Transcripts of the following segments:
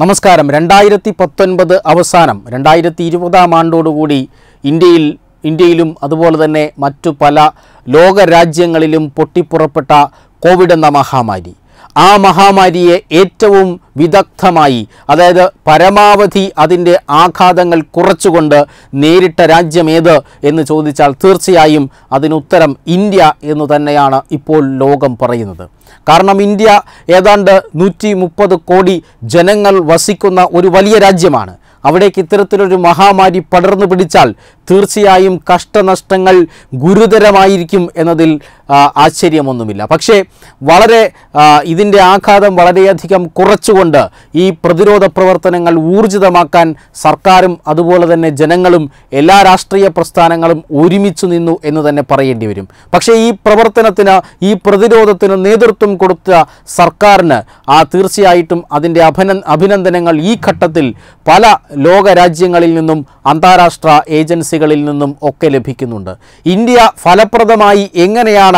നമസ്കാരം രണ്ടായിരത്തി പത്തൊൻപത് അവസാനം രണ്ടായിരത്തി ഇരുപതാം ആണ്ടോടുകൂടി ഇന്ത്യയിൽ ഇന്ത്യയിലും അതുപോലെ തന്നെ മറ്റു പല ലോകരാജ്യങ്ങളിലും പൊട്ടിപ്പുറപ്പെട്ട കോവിഡ് എന്ന മഹാമാരി ആ മഹാമാരിയെ ഏറ്റവും വിദഗ്ധമായി അതായത് പരമാവധി അതിൻ്റെ ആഘാതങ്ങൾ കുറച്ചുകൊണ്ട് നേരിട്ട രാജ്യമേത് എന്ന് ചോദിച്ചാൽ തീർച്ചയായും അതിനുത്തരം ഇന്ത്യ എന്ന് തന്നെയാണ് ഇപ്പോൾ ലോകം പറയുന്നത് കാരണം ഇന്ത്യ ഏതാണ്ട് നൂറ്റി മുപ്പത് കോടി ജനങ്ങൾ വസിക്കുന്ന ഒരു വലിയ രാജ്യമാണ് അവിടേക്ക് ഇത്തരത്തിലൊരു മഹാമാരി പടർന്നു പിടിച്ചാൽ തീർച്ചയായും കഷ്ടനഷ്ടങ്ങൾ ഗുരുതരമായിരിക്കും എന്നതിൽ ആശ്ചര്യമൊന്നുമില്ല പക്ഷേ വളരെ ഇതിൻ്റെ ആഘാതം വളരെയധികം കുറച്ചുകൊണ്ട് ഈ പ്രതിരോധ പ്രവർത്തനങ്ങൾ ഊർജിതമാക്കാൻ സർക്കാരും അതുപോലെ തന്നെ ജനങ്ങളും എല്ലാ രാഷ്ട്രീയ പ്രസ്ഥാനങ്ങളും ഒരുമിച്ച് നിന്നു എന്ന് തന്നെ പറയേണ്ടി വരും പക്ഷേ ഈ പ്രവർത്തനത്തിന് ഈ പ്രതിരോധത്തിന് നേതൃത്വം കൊടുത്ത സർക്കാരിന് ആ തീർച്ചയായിട്ടും അതിൻ്റെ അഭിന അഭിനന്ദനങ്ങൾ ഈ ഘട്ടത്തിൽ പല ലോക രാജ്യങ്ങളിൽ നിന്നും അന്താരാഷ്ട്ര ഏജൻസികളിൽ നിന്നും ഒക്കെ ലഭിക്കുന്നുണ്ട് ഇന്ത്യ ഫലപ്രദമായി എങ്ങനെയാണ്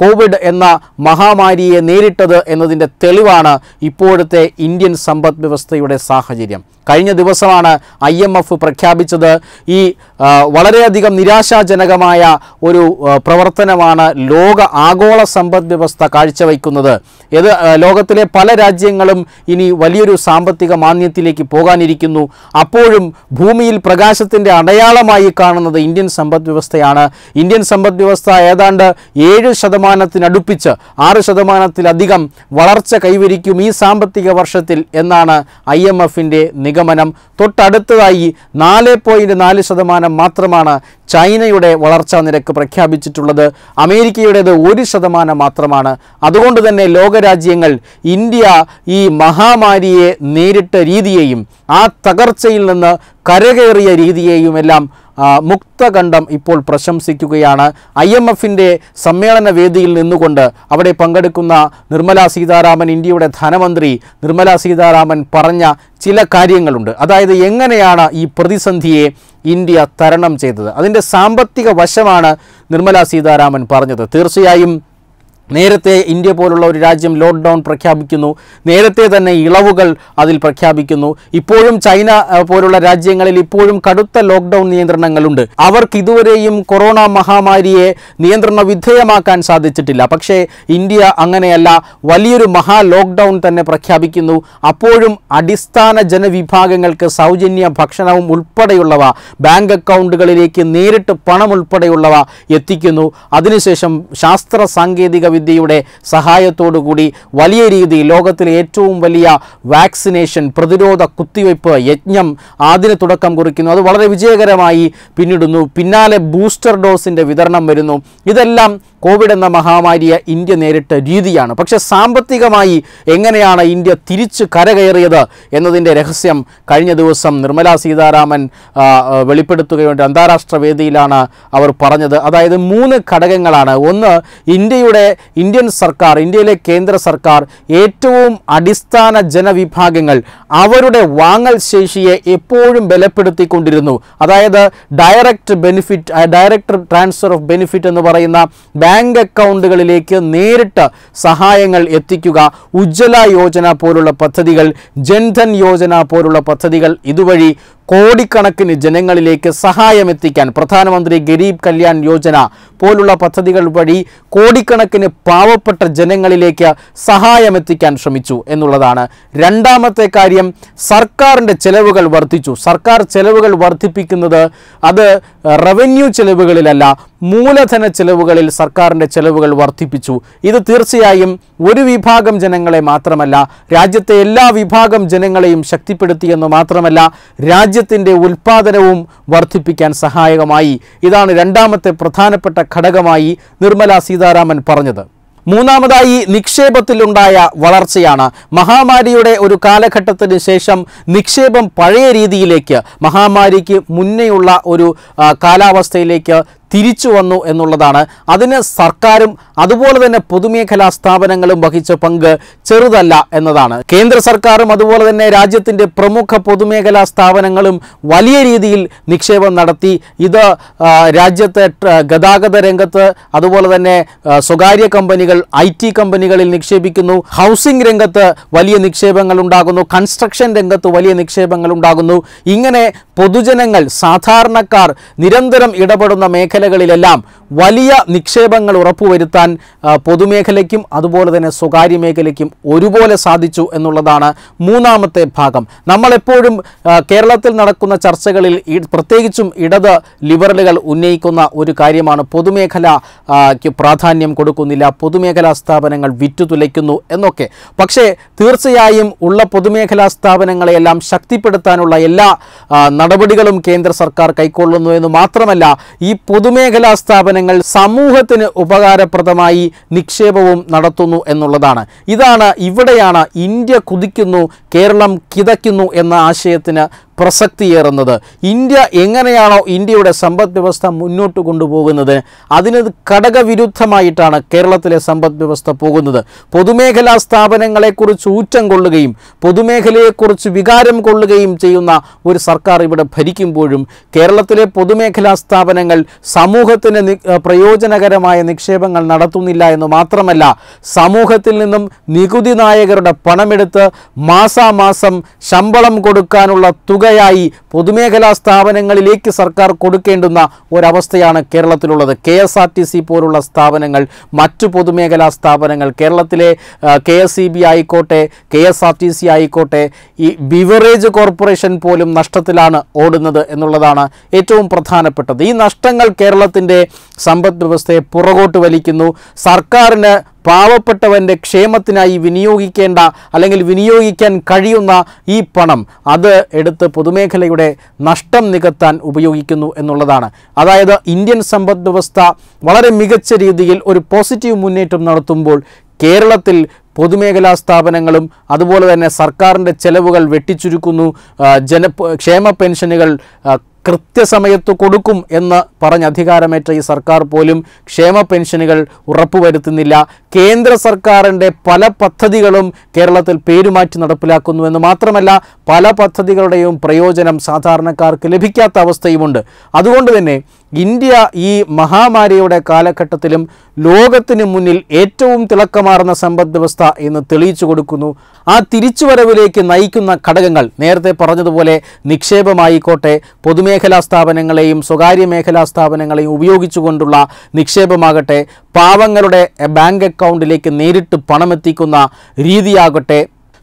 കോവിഡ് എന്ന മഹാമാരിയെ നേരിട്ടത് എന്നതിൻ്റെ തെളിവാണ് ഇപ്പോഴത്തെ ഇന്ത്യൻ സമ്പദ് വ്യവസ്ഥയുടെ സാഹചര്യം കഴിഞ്ഞ ദിവസമാണ് ഐ എം എഫ് പ്രഖ്യാപിച്ചത് ഈ വളരെയധികം നിരാശാജനകമായ ഒരു പ്രവർത്തനമാണ് ലോക ആഗോള സമ്പദ് വ്യവസ്ഥ കാഴ്ചവെക്കുന്നത് ഇത് ലോകത്തിലെ പല രാജ്യങ്ങളും ഇനി വലിയൊരു സാമ്പത്തിക മാന്യത്തിലേക്ക് പോകാനിരിക്കുന്നു അപ്പോഴും ഭൂമിയിൽ പ്രകാശത്തിൻ്റെ അടയാളമായി കാണുന്നത് ഇന്ത്യൻ സമ്പദ് വ്യവസ്ഥയാണ് ഇന്ത്യൻ സമ്പദ് വ്യവസ്ഥ ഏതാണ്ട് ഏഴ് ശതമാനം ശതമാനത്തിനടുപ്പിച്ച് ആറ് ശതമാനത്തിലധികം വളർച്ച കൈവരിക്കും ഈ സാമ്പത്തിക വർഷത്തിൽ എന്നാണ് ഐ എം എഫിൻ്റെ നിഗമനം തൊട്ടടുത്തതായി നാല് പോയിൻറ്റ് നാല് ശതമാനം മാത്രമാണ് ചൈനയുടെ വളർച്ചാ നിരക്ക് പ്രഖ്യാപിച്ചിട്ടുള്ളത് അമേരിക്കയുടേത് ഒരു ശതമാനം മാത്രമാണ് അതുകൊണ്ട് തന്നെ ലോകരാജ്യങ്ങൾ ഇന്ത്യ ഈ മഹാമാരിയെ നേരിട്ട രീതിയെയും ആ തകർച്ചയിൽ നിന്ന് കരകയറിയ രീതിയെയും എല്ലാം മുക്തകണ്ഠം ഇപ്പോൾ പ്രശംസിക്കുകയാണ് ഐ എം എഫിൻ്റെ സമ്മേളന വേദിയിൽ നിന്നുകൊണ്ട് അവിടെ പങ്കെടുക്കുന്ന നിർമ്മലാ സീതാരാമൻ ഇന്ത്യയുടെ ധനമന്ത്രി നിർമ്മലാ സീതാരാമൻ പറഞ്ഞ ചില കാര്യങ്ങളുണ്ട് അതായത് എങ്ങനെയാണ് ഈ പ്രതിസന്ധിയെ ഇന്ത്യ തരണം ചെയ്തത് അതിൻ്റെ സാമ്പത്തിക വശമാണ് നിർമ്മലാ സീതാരാമൻ പറഞ്ഞത് തീർച്ചയായും നേരത്തെ ഇന്ത്യ പോലുള്ള ഒരു രാജ്യം ലോക്ക്ഡൗൺ പ്രഖ്യാപിക്കുന്നു നേരത്തെ തന്നെ ഇളവുകൾ അതിൽ പ്രഖ്യാപിക്കുന്നു ഇപ്പോഴും ചൈന പോലുള്ള രാജ്യങ്ങളിൽ ഇപ്പോഴും കടുത്ത ലോക്ക്ഡൗൺ നിയന്ത്രണങ്ങളുണ്ട് അവർക്ക് ഇതുവരെയും കൊറോണ മഹാമാരിയെ നിയന്ത്രണ വിധേയമാക്കാൻ സാധിച്ചിട്ടില്ല പക്ഷേ ഇന്ത്യ അങ്ങനെയല്ല വലിയൊരു മഹാ ലോക്ക്ഡൗൺ തന്നെ പ്രഖ്യാപിക്കുന്നു അപ്പോഴും അടിസ്ഥാന ജനവിഭാഗങ്ങൾക്ക് സൗജന്യ ഭക്ഷണവും ഉൾപ്പെടെയുള്ളവ ബാങ്ക് അക്കൗണ്ടുകളിലേക്ക് നേരിട്ട് പണം ഉൾപ്പെടെയുള്ളവ എത്തിക്കുന്നു അതിനുശേഷം ശാസ്ത്ര സാങ്കേതിക വിദ്യയുടെ സഹായത്തോടുകൂടി വലിയ രീതിയിൽ ലോകത്തിലെ ഏറ്റവും വലിയ വാക്സിനേഷൻ പ്രതിരോധ കുത്തിവയ്പ് യജ്ഞം ആദ്യം തുടക്കം കുറിക്കുന്നു അത് വളരെ വിജയകരമായി പിന്നിടുന്നു പിന്നാലെ ബൂസ്റ്റർ ഡോസിൻ്റെ വിതരണം വരുന്നു ഇതെല്ലാം കോവിഡ് എന്ന മഹാമാരിയെ ഇന്ത്യ നേരിട്ട രീതിയാണ് പക്ഷെ സാമ്പത്തികമായി എങ്ങനെയാണ് ഇന്ത്യ തിരിച്ച് കരകയറിയത് എന്നതിൻ്റെ രഹസ്യം കഴിഞ്ഞ ദിവസം നിർമ്മലാ സീതാരാമൻ വെളിപ്പെടുത്തുകയുണ്ട് അന്താരാഷ്ട്ര വേദിയിലാണ് അവർ പറഞ്ഞത് അതായത് മൂന്ന് ഘടകങ്ങളാണ് ഒന്ന് ഇന്ത്യയുടെ ഇന്ത്യൻ സർക്കാർ ഇന്ത്യയിലെ കേന്ദ്ര സർക്കാർ ഏറ്റവും അടിസ്ഥാന ജനവിഭാഗങ്ങൾ അവരുടെ വാങ്ങൽ ശേഷിയെ എപ്പോഴും ബലപ്പെടുത്തിക്കൊണ്ടിരുന്നു അതായത് direct benefit direct transfer of benefit എന്ന് പറയുന്ന ബാങ്ക് അക്കൗണ്ടുകളിലേക്ക് നേരിട്ട് സഹായങ്ങൾ എത്തിക്കുക ഉജ്ജ്വല യോജന പോലുള്ള പദ്ധതികൾ ജൻധൻ യോജന പോലുള്ള പദ്ധതികൾ ഇതുവഴി കോടിക്കണക്കിന് ജനങ്ങളിലേക്ക് സഹായം എത്തിക്കാൻ പ്രധാനമന്ത്രി ഗരീബ് കല്യാൺ യോജന പോലുള്ള പദ്ധതികൾ വഴി കോടിക്കണക്കിന് പാവപ്പെട്ട ജനങ്ങളിലേക്ക് സഹായം എത്തിക്കാൻ ശ്രമിച്ചു എന്നുള്ളതാണ് രണ്ടാമത്തെ കാര്യം സർക്കാരിൻ്റെ ചെലവുകൾ വർദ്ധിച്ചു സർക്കാർ ചെലവുകൾ വർദ്ധിപ്പിക്കുന്നത് അത് റവന്യൂ ചെലവുകളിലല്ല മൂലധന ചെലവുകളിൽ സർക്കാരിൻ്റെ ചെലവുകൾ വർദ്ധിപ്പിച്ചു ഇത് തീർച്ചയായും ഒരു വിഭാഗം ജനങ്ങളെ മാത്രമല്ല രാജ്യത്തെ എല്ലാ വിഭാഗം ജനങ്ങളെയും ശക്തിപ്പെടുത്തിയെന്ന് മാത്രമല്ല രാജ്യത്തിൻ്റെ ഉൽപ്പാദനവും വർദ്ധിപ്പിക്കാൻ സഹായകമായി ഇതാണ് രണ്ടാമത്തെ പ്രധാനപ്പെട്ട ഘടകമായി നിർമ്മല സീതാരാമൻ പറഞ്ഞത് മൂന്നാമതായി നിക്ഷേപത്തിലുണ്ടായ വളർച്ചയാണ് മഹാമാരിയുടെ ഒരു കാലഘട്ടത്തിന് ശേഷം നിക്ഷേപം പഴയ രീതിയിലേക്ക് മഹാമാരിക്ക് മുന്നേയുള്ള ഒരു കാലാവസ്ഥയിലേക്ക് തിരിച്ചു വന്നു എന്നുള്ളതാണ് അതിന് സർക്കാരും അതുപോലെ തന്നെ പൊതുമേഖലാ സ്ഥാപനങ്ങളും വഹിച്ച പങ്ക് ചെറുതല്ല എന്നതാണ് കേന്ദ്ര സർക്കാരും അതുപോലെ തന്നെ രാജ്യത്തിൻ്റെ പ്രമുഖ പൊതുമേഖലാ സ്ഥാപനങ്ങളും വലിയ രീതിയിൽ നിക്ഷേപം നടത്തി ഇത് രാജ്യത്തെ ഗതാഗത രംഗത്ത് അതുപോലെ തന്നെ സ്വകാര്യ കമ്പനികൾ ഐ ടി കമ്പനികളിൽ നിക്ഷേപിക്കുന്നു ഹൗസിംഗ് രംഗത്ത് വലിയ നിക്ഷേപങ്ങൾ ഉണ്ടാകുന്നു കൺസ്ട്രക്ഷൻ രംഗത്ത് വലിയ നിക്ഷേപങ്ങൾ ഉണ്ടാകുന്നു ഇങ്ങനെ പൊതുജനങ്ങൾ സാധാരണക്കാർ നിരന്തരം ഇടപെടുന്ന മേഖല മേഖലകളിലെല്ലാം വലിയ നിക്ഷേപങ്ങൾ ഉറപ്പുവരുത്താൻ പൊതുമേഖലയ്ക്കും അതുപോലെ തന്നെ സ്വകാര്യ മേഖലയ്ക്കും ഒരുപോലെ സാധിച്ചു എന്നുള്ളതാണ് മൂന്നാമത്തെ ഭാഗം നമ്മളെപ്പോഴും കേരളത്തിൽ നടക്കുന്ന ചർച്ചകളിൽ പ്രത്യേകിച്ചും ഇടത് ലിബറലുകൾ ഉന്നയിക്കുന്ന ഒരു കാര്യമാണ് പൊതുമേഖലയ്ക്ക് പ്രാധാന്യം കൊടുക്കുന്നില്ല പൊതുമേഖലാ സ്ഥാപനങ്ങൾ വിറ്റുതുലയ്ക്കുന്നു എന്നൊക്കെ പക്ഷേ തീർച്ചയായും ഉള്ള പൊതുമേഖലാ സ്ഥാപനങ്ങളെയെല്ലാം ശക്തിപ്പെടുത്താനുള്ള എല്ലാ നടപടികളും കേന്ദ്ര സർക്കാർ കൈക്കൊള്ളുന്നു എന്ന് മാത്രമല്ല ഈ പൊതു പൊതുമേഖലാ സ്ഥാപനങ്ങൾ സമൂഹത്തിന് ഉപകാരപ്രദമായി നിക്ഷേപവും നടത്തുന്നു എന്നുള്ളതാണ് ഇതാണ് ഇവിടെയാണ് ഇന്ത്യ കുതിക്കുന്നു കേരളം കിതയ്ക്കുന്നു എന്ന ആശയത്തിന് പ്രസക്തിയേറുന്നത് ഇന്ത്യ എങ്ങനെയാണോ ഇന്ത്യയുടെ സമ്പദ് വ്യവസ്ഥ മുന്നോട്ട് കൊണ്ടുപോകുന്നത് അതിന് ഘടകവിരുദ്ധമായിട്ടാണ് കേരളത്തിലെ സമ്പദ് വ്യവസ്ഥ പോകുന്നത് പൊതുമേഖലാ സ്ഥാപനങ്ങളെക്കുറിച്ച് ഊറ്റം കൊള്ളുകയും പൊതുമേഖലയെക്കുറിച്ച് വികാരം കൊള്ളുകയും ചെയ്യുന്ന ഒരു സർക്കാർ ഇവിടെ ഭരിക്കുമ്പോഴും കേരളത്തിലെ പൊതുമേഖലാ സ്ഥാപനങ്ങൾ സമൂഹത്തിന് പ്രയോജനകരമായ നിക്ഷേപങ്ങൾ നടത്തുന്നില്ല എന്ന് മാത്രമല്ല സമൂഹത്തിൽ നിന്നും നികുതി നായകരുടെ പണമെടുത്ത് മാസാമാസം ശമ്പളം കൊടുക്കാനുള്ള തുക ഇരയായി പൊതുമേഖലാ സ്ഥാപനങ്ങളിലേക്ക് സർക്കാർ കൊടുക്കേണ്ടുന്ന ഒരവസ്ഥയാണ് കേരളത്തിലുള്ളത് K S R T C പോലുള്ള സ്ഥാപനങ്ങൾ മറ്റു പൊതുമേഖലാ സ്ഥാപനങ്ങൾ കേരളത്തിലെ കെ എസ് ഇ ബി ആയിക്കോട്ടെ K S R T C ആയിക്കോട്ടെ ഈ ബിവറേജ് കോർപ്പറേഷൻ പോലും നഷ്ടത്തിലാണ് ഓടുന്നത് എന്നുള്ളതാണ് ഏറ്റവും പ്രധാനപ്പെട്ടത് ഈ നഷ്ടങ്ങൾ കേരളത്തിൻ്റെ സമ്പദ് വ്യവസ്ഥയെ പുറകോട്ട് വലിക്കുന്നു സർക്കാരിന് പാവപ്പെട്ടവൻ്റെ ക്ഷേമത്തിനായി വിനിയോഗിക്കേണ്ട അല്ലെങ്കിൽ വിനിയോഗിക്കാൻ കഴിയുന്ന ഈ പണം അത് എടുത്ത് പൊതുമേഖലയുടെ നഷ്ടം നികത്താൻ ഉപയോഗിക്കുന്നു എന്നുള്ളതാണ് അതായത് ഇന്ത്യൻ സമ്പദ് വ്യവസ്ഥ വളരെ മികച്ച രീതിയിൽ ഒരു പോസിറ്റീവ് മുന്നേറ്റം നടത്തുമ്പോൾ കേരളത്തിൽ പൊതുമേഖലാ സ്ഥാപനങ്ങളും അതുപോലെ തന്നെ സർക്കാരിൻ്റെ ചെലവുകൾ വെട്ടിച്ചുരുക്കുന്നു ജന ക്ഷേമ പെൻഷനുകൾ കൃത്യസമയത്ത് കൊടുക്കും എന്ന് പറഞ്ഞ് അധികാരമേറ്റ ഈ സർക്കാർ പോലും ക്ഷേമ പെൻഷനുകൾ ഉറപ്പുവരുത്തുന്നില്ല കേന്ദ്ര സർക്കാരിൻ്റെ പല പദ്ധതികളും കേരളത്തിൽ പേരുമാറ്റി നടപ്പിലാക്കുന്നുവെന്ന് മാത്രമല്ല പല പദ്ധതികളുടെയും പ്രയോജനം സാധാരണക്കാർക്ക് ലഭിക്കാത്ത അവസ്ഥയുമുണ്ട് അതുകൊണ്ട് തന്നെ ഇന്ത്യ ഈ മഹാമാരിയുടെ കാലഘട്ടത്തിലും ലോകത്തിന് മുന്നിൽ ഏറ്റവും തിളക്കമാർന്ന സമ്പദ്വ്യവസ്ഥ എന്ന് തെളിയിച്ചു കൊടുക്കുന്നു ആ തിരിച്ചുവരവിലേക്ക് നയിക്കുന്ന ഘടകങ്ങൾ നേരത്തെ പറഞ്ഞതുപോലെ നിക്ഷേപമായിക്കോട്ടെ പൊതുമേഖലാ സ്ഥാപനങ്ങളെയും സ്വകാര്യ മേഖലാ സ്ഥാപനങ്ങളെയും ഉപയോഗിച്ചുകൊണ്ടുള്ള നിക്ഷേപമാകട്ടെ പാവങ്ങളുടെ ബാങ്ക് അക്കൗണ്ടിലേക്ക് നേരിട്ട് പണമെത്തിക്കുന്ന രീതിയാകട്ടെ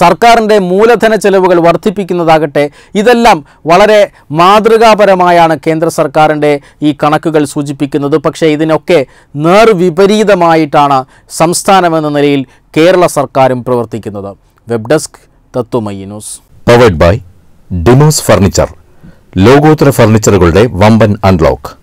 സർക്കാരിൻ്റെ മൂലധന ചെലവുകൾ വർദ്ധിപ്പിക്കുന്നതാകട്ടെ ഇതെല്ലാം വളരെ മാതൃകാപരമായാണ് കേന്ദ്ര സർക്കാരിൻ്റെ ഈ കണക്കുകൾ സൂചിപ്പിക്കുന്നത് പക്ഷേ ഇതിനൊക്കെ നേർവിപരീതമായിട്ടാണ് സംസ്ഥാനമെന്ന നിലയിൽ കേരള സർക്കാരും പ്രവർത്തിക്കുന്നത് web desk Tatwamayi news powered by Demos furniture ലോകോത്തര ഫർണിച്ചറുകളുടെ വമ്പൻ അൺലോക്ക്